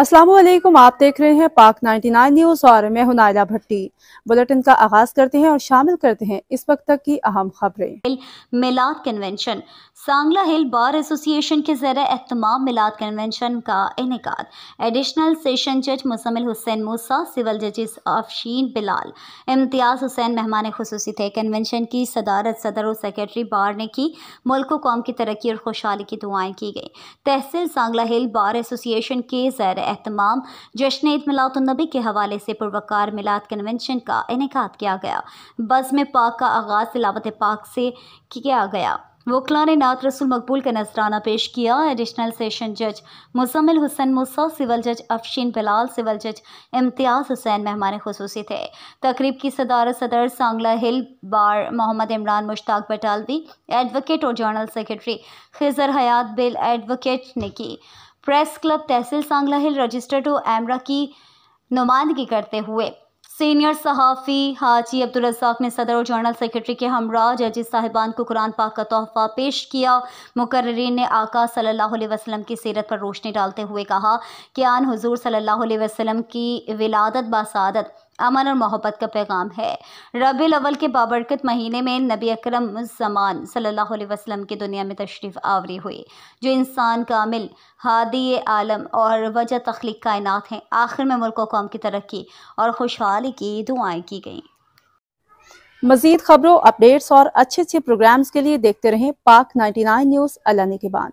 असलम आप देख रहे हैं पाक 99 न्यूज़ और मैं हूं नायला भट्टी बुलेटिन का आगाज करते हैं और शामिल करते हैं इस वक्त तक की अहम खबरें मिलाद कन्वेंशन सांगला हिल बार एसोसिएशन के जर अहतमाम मिलाद कन्वेंशन का इनका एडिशनल सेशन जज मुसमिल हुसैन मूसा सिविल जजिस अफशीन बिलाल इम्तियाज़ हुसैन मेहमान खसूसी थे कन्वेंशन की सदारत सदर और सेक्रेटरी बार ने की मुल्क कौम की तरक्की और खुशहाली की दुआएं की गई तहसील सांगला हिल बार एसोसिएशन के जर अहतमाम जश्न ईद मिलातुलनबी के हवाले से पुरवकार मिलाद कन्वेंशन का इनका किया गया बज़ में पाक का आगाज़ तिलावत पाक से किया गया वकला ने नात रसूल मकबूल का नजराना पेश किया एडिशनल सेशन जज मुजमिल हुसैन मूसा सिविल जज अफशीन बिलाल सिविल जज इम्तियाज़ हुसैन मेहमान खसूसी थे तकरीब की सदारत सदर सांगला हिल बार मोहम्मद इमरान मुश्ताक बटालवी एडवोकेट और जनरल सेक्रेटरी खिजर हयात बिल एडवोकेट ने की प्रेस क्लब तहसील सांगला हिल रजिस्टर टू एमरा की नुमाइंदगी करते हुए सीनियर सहाफ़ी हाजी अब्दुल रजाक ने सदर और जनरल सेक्रेटरी के हमरा जजिस साहिबान को कुरान पाक का तोहफा पेश किया मुकर्रीन ने आका सल्लल्लाहु अलैहि वसल्लम की सीरत पर रोशनी डालते हुए कहा कि आन हुजूर सल्लल्लाहु अलैहि वसल्लम की विलादत बासादत अमन और मोहब्बत का पैगाम है रबी अवल के बाबरकत महीने में नबी अकरम ज़मान सल्लल्लाहु अलैहि वसल्लम की दुनिया में तशरीफ़ आवरी हुई जो इंसान कामिल हादी आलम और वजह तख्लीक कायनात हैं आखिर में मुल्क कौम की तरक्की और खुशहाली की दुआएँ की गई मजीद खबरों अपडेट्स और अच्छे अच्छे प्रोग्राम्स के लिए देखते रहें पाक नाइन न्यूज़ अलानी के बाद